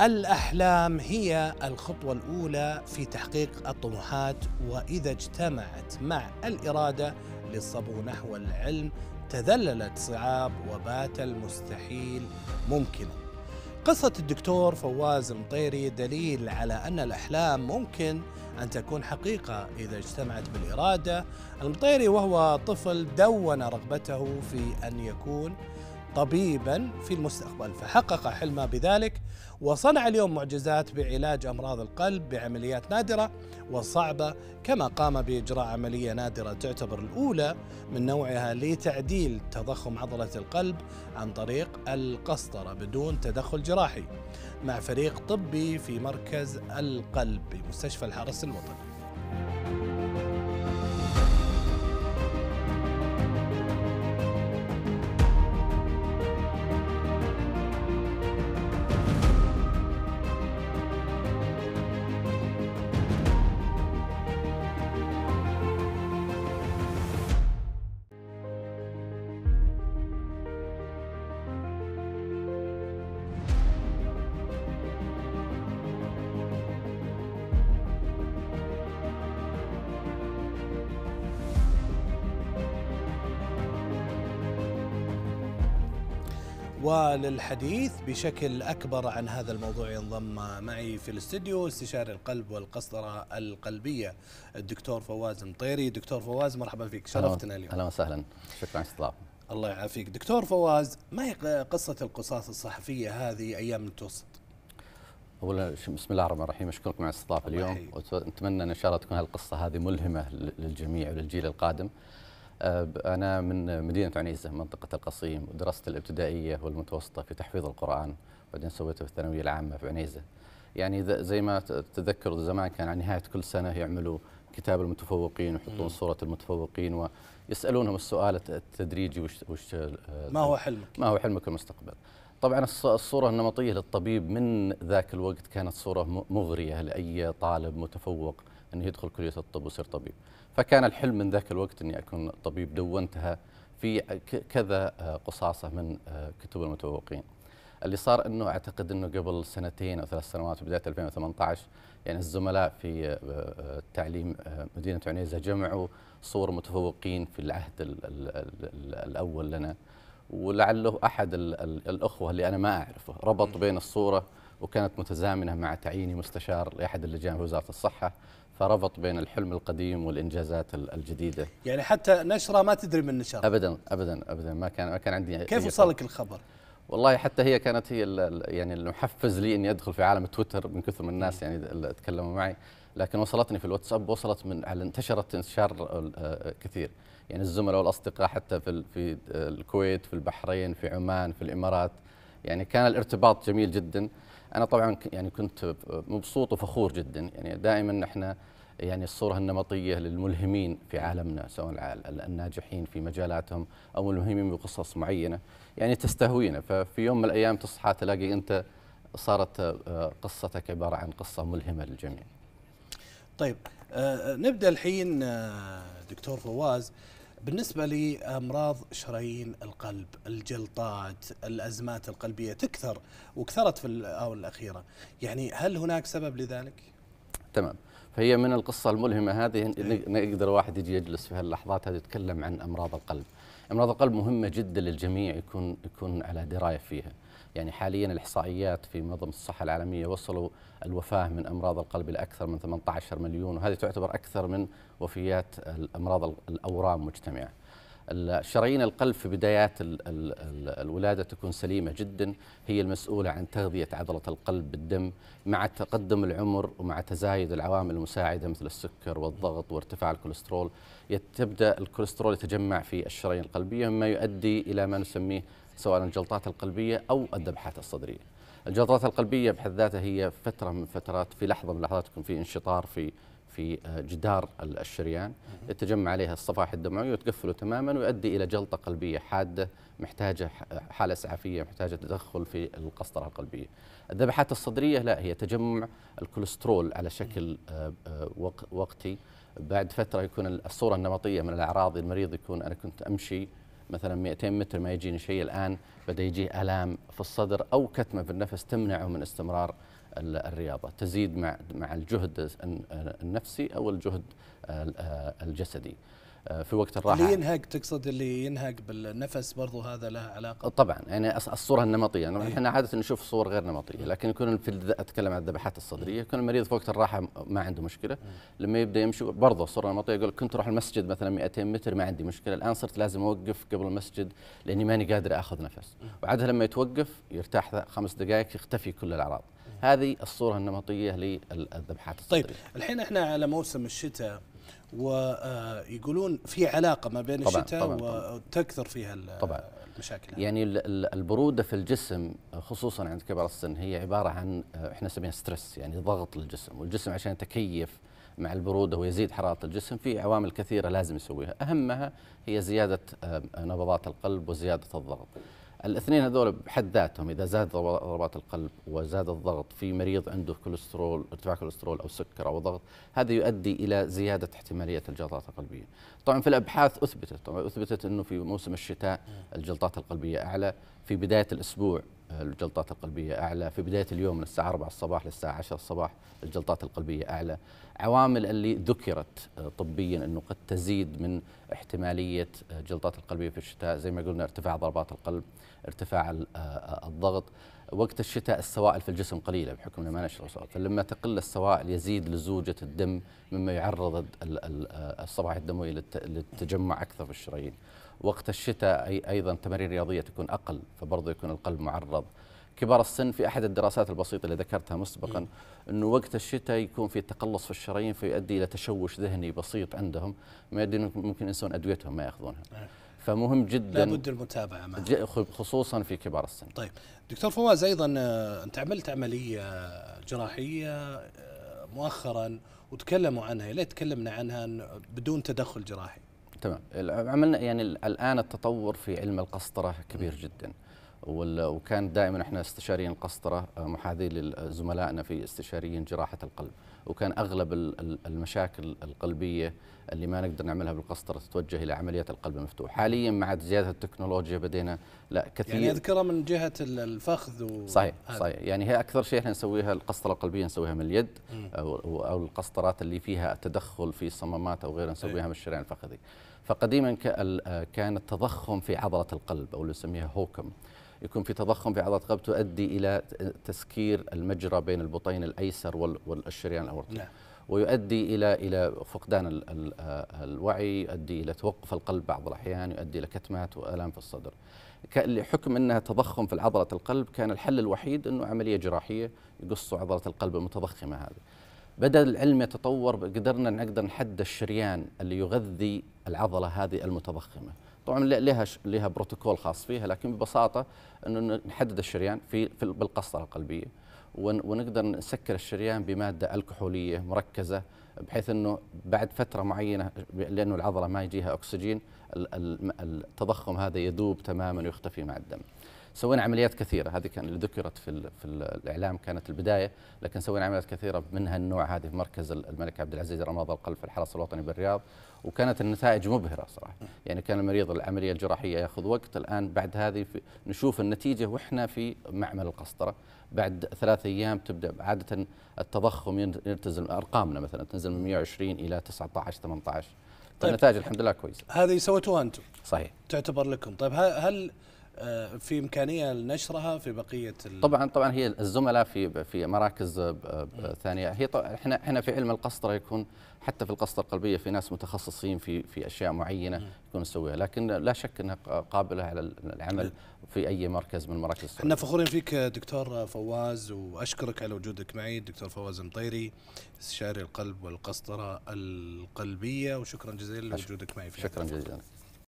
الأحلام هي الخطوة الأولى في تحقيق الطموحات وإذا اجتمعت مع الإرادة للصبو نحو العلم تذللت صعاب وبات المستحيل ممكنا. قصة الدكتور فواز مطيري دليل على أن الأحلام ممكن أن تكون حقيقة إذا اجتمعت بالإرادة. المطيري وهو طفل دون رغبته في أن يكون طبيبا في المستقبل فحقق حلمه بذلك وصنع اليوم معجزات بعلاج امراض القلب بعمليات نادره وصعبه كما قام باجراء عمليه نادره تعتبر الاولى من نوعها لتعديل تضخم عضله القلب عن طريق القسطره بدون تدخل جراحي مع فريق طبي في مركز القلب بمستشفى الحرس الوطني وللحديث بشكل أكبر عن هذا الموضوع ينضم معي في الاستديو استشاري القلب والقسطرة القلبية الدكتور فواز مطيري دكتور فواز مرحبا فيك شرفتنا اليوم أهلا وسهلا شكرا على الاستضافة الله يعافيك دكتور فواز ما هي قصة القصاص الصحفية هذه أيام المتوسط اولا بسم الله الرحمن الرحيم اشكركم على الاستضافه اليوم واتمنى ان شاء الله تكون هالقصه هذه ملهمه للجميع وللجيل القادم أنا من مدينة عنيزة منطقة القصيم ودرست الابتدائية والمتوسطة في تحفيظ القرآن بعدين سويته في الثانوية العامة في عنيزة يعني زي ما تتذكر زمان كان على نهاية كل سنة يعملوا كتاب المتفوقين ويحطون صورة المتفوقين ويسألونهم السؤال التدريجي وش, وش ما هو حلمك ما هو حلمك المستقبل طبعا الصورة النمطية للطبيب من ذاك الوقت كانت صورة مغرية لأي طالب متفوق انه يدخل كليه الطب ويصير طبيب فكان الحلم من ذاك الوقت اني اكون طبيب دونتها في كذا آه، قصاصه من آه، كتب المتفوقين اللي صار انه اعتقد انه قبل سنتين او ثلاث سنوات في بدايه 2018 يعني الزملاء في التعليم آه، مدينه عنيزه جمعوا صور متفوقين في العهد الـ الـ الـ الاول لنا ولعله احد الاخوه اللي انا ما اعرفه ربط بين الصوره وكانت متزامنه مع تعييني مستشار لاحد اللجان في وزاره الصحه فربط بين الحلم القديم والانجازات الجديده يعني حتى نشره ما تدري من نشرها ابدا ابدا ابدا ما كان ما كان عندي كيف وصلك الخبر؟ والله حتى هي كانت هي يعني المحفز لي اني ادخل في عالم تويتر من كثر من الناس يعني تكلموا معي لكن وصلتني في الواتساب وصلت من على انتشرت انتشار كثير يعني الزملاء والاصدقاء حتى في في الكويت في البحرين في عمان في الامارات يعني كان الارتباط جميل جدا انا طبعا يعني كنت مبسوط وفخور جدا يعني دائما احنا يعني الصوره النمطيه للملهمين في عالمنا سواء الناجحين في مجالاتهم او الملهمين بقصص معينه يعني تستهوينا ففي يوم من الايام تصحى تلاقي انت صارت آه، قصتك عباره عن قصه ملهمه للجميع. طيب آه, آه، نبدا الحين آه، دكتور فواز بالنسبة لأمراض شرايين القلب الجلطات الأزمات القلبية تكثر وكثرت في الآونة الأخيرة يعني هل هناك سبب لذلك؟ تمام فهي من القصة الملهمة هذه إيه. نقدر واحد يجي يجلس في هاللحظات هذه يتكلم عن أمراض القلب أمراض القلب مهمة جدا للجميع يكون يكون على دراية فيها يعني حاليا الإحصائيات في منظمة الصحة العالمية وصلوا الوفاة من أمراض القلب إلى أكثر من 18 مليون وهذه تعتبر أكثر من وفيات أمراض الأورام مجتمعة الشرايين القلب في بدايات الولادة تكون سليمة جدا هي المسؤولة عن تغذية عضلة القلب بالدم مع تقدم العمر ومع تزايد العوامل المساعدة مثل السكر والضغط وارتفاع الكوليسترول تبدأ الكوليسترول يتجمع في الشرايين القلبية مما يؤدي إلى ما نسميه سواء الجلطات القلبية أو الذبحات الصدرية الجلطات القلبية بحد ذاتها هي فترة من فترات في لحظة من لحظات يكون في انشطار في في آه، جدار الشريان يتجمع عليها الصفائح الدمويه وتقفله تماما ويؤدي الى جلطه قلبيه حاده محتاجه حاله اسعافيه محتاجه تدخل في القسطره القلبيه. الذبحات الصدريه لا هي تجمع الكوليسترول على شكل آه، آه، وقتي بعد فتره يكون الصوره النمطيه من الاعراض المريض يكون انا كنت امشي مثلا 200 متر ما يجيني شيء الان بدا يجيه الام في الصدر او كتمه في النفس تمنعه من استمرار الرياضه تزيد مع مع الجهد النفسي او الجهد آه، الجسدي آه، في وقت الراحه اللي ينهق تقصد اللي ينهق بالنفس برضو هذا له علاقه طبعا يعني الصوره النمطيه نعم، إيه. احنا عاده نشوف صور غير نمطيه لكن يكون في اتكلم عن الذبحات الصدريه إيه. يكون المريض في وقت الراحه ما عنده مشكله إيه. لما يبدا يمشي برضو الصوره النمطيه يقول كنت اروح المسجد مثلا 200 متر ما عندي مشكله الان صرت لازم اوقف قبل المسجد لاني ماني قادر اخذ نفس وعادة لما يتوقف يرتاح خمس دقائق يختفي كل الاعراض هذه الصورة النمطية للذبحات طيب، الصدرية طيب الحين احنا على موسم الشتاء ويقولون آه، في علاقة ما بين طبعًا الشتاء طبعًا وتكثر فيها طبعًا المشاكل نعم. يعني البرودة في الجسم خصوصا عند كبار السن هي عبارة عن آه، احنا نسميها ستريس يعني ضغط للجسم والجسم عشان يتكيف مع البرودة ويزيد حرارة الجسم في عوامل كثيرة لازم يسويها أهمها هي زيادة آه، نبضات القلب وزيادة الضغط الاثنين هذول بحد ذاتهم اذا زاد ضربات القلب وزاد الضغط في مريض عنده كوليسترول ارتفاع كوليسترول او سكر او ضغط هذا يؤدي الى زياده احتماليه الجلطات القلبيه طبعا في الابحاث اثبتت طبعا اثبتت انه في موسم الشتاء الجلطات القلبيه اعلى في بدايه الاسبوع الجلطات القلبية أعلى في بداية اليوم من الساعة 4 الصباح للساعة 10 الصباح الجلطات القلبية أعلى عوامل اللي ذكرت آه، طبيا أنه قد تزيد من احتمالية آه، الجلطات القلبية في الشتاء زي ما قلنا ارتفاع ضربات القلب ارتفاع آه، الضغط وقت الشتاء السوائل في الجسم قليلة بحكم ما نشرب سوائل فلما تقل السوائل يزيد لزوجة الدم مما يعرض الصباح الدموي للتجمع أكثر في الشرايين وقت الشتاء أي أيضا تمارين رياضية تكون أقل فبرضه يكون القلب معرض كبار السن في أحد الدراسات البسيطة اللي ذكرتها مسبقا إيه. أنه وقت الشتاء يكون في تقلص في الشرايين فيؤدي إلى تشوش ذهني بسيط عندهم ما يؤدي ممكن ينسون أدويتهم ما يأخذونها إيه. فمهم جدا لابد المتابعة معه. خصوصا في كبار السن طيب دكتور فواز أيضا آه، أنت عملت عملية جراحية آه، مؤخرا وتكلموا عنها ليه تكلمنا عنها بدون تدخل جراحي تمام عملنا يعني الان التطور في علم القسطره كبير جدا وكان دائما احنا استشاريين القسطره آه، محاذين لزملائنا في استشاريين جراحه القلب وكان اغلب المشاكل القلبيه اللي ما نقدر نعملها بالقسطره تتوجه الى عمليات القلب المفتوح، حاليا مع زياده التكنولوجيا بدينا لا كثير يعني اذكرها من جهه الفخذ و صحيح هذا. صحيح يعني هي اكثر شيء احنا نسويها القسطره القلبيه نسويها من اليد او, القسطرات اللي فيها تدخل في صمامات او غيرها نسويها إيه. من الشريان الفخذي. فقديما آه، كان التضخم في عضلة القلب أو اللي نسميها هوكم يكون في تضخم في عضلة القلب تؤدي إلى تسكير المجرى بين البطين الأيسر والشريان الأورطي نعم. ويؤدي إلى إلى فقدان آه، الوعي يؤدي إلى توقف القلب بعض الأحيان يؤدي إلى كتمات وآلام في الصدر لحكم أنها تضخم في عضلة القلب كان الحل الوحيد أنه عملية جراحية يقصوا عضلة القلب المتضخمة هذه بدأ العلم يتطور قدرنا نقدر نحد الشريان اللي يغذي العضله هذه المتضخمه طبعا لها لها بروتوكول خاص فيها لكن ببساطه انه نحدد الشريان في, في بالقسطره القلبيه ونقدر نسكر الشريان بماده الكحوليه مركزه بحيث انه بعد فتره معينه لانه العضله ما يجيها اكسجين التضخم هذا يذوب تماما ويختفي مع الدم. سوينا عمليات كثيره هذه كان اللي ذكرت في, في الاعلام كانت البدايه لكن سوينا عمليات كثيره من هالنوع هذه في مركز الملك عبد العزيز رمضان القلب في الحرس الوطني بالرياض وكانت النتائج مبهره صراحه يعني كان المريض العمليه الجراحيه ياخذ وقت الان بعد هذه نشوف النتيجه واحنا في معمل القسطره بعد ثلاثة ايام تبدا عاده التضخم يلتزم ارقامنا مثلا تنزل من 120 الى 19 18 طيب،, طيب النتائج الحمد لله كويسه هذه سويتوها انتم صحيح تعتبر لكم طيب هل آه، في امكانيه لنشرها في بقيه طبعا طبعا هي الزملاء في في مراكز آه، آه، ثانيه هي احنا احنا في علم القسطره يكون حتى في القسطره القلبيه في ناس متخصصين في في اشياء معينه يكون نسويها لكن لا شك انها قابله على العمل في اي مركز من مراكز احنا فخورين فيك دكتور فواز واشكرك على وجودك معي دكتور فواز المطيري استشاري القلب والقسطره القلبيه وشكرا جزيلا لوجودك معي في شكرا جزيلا.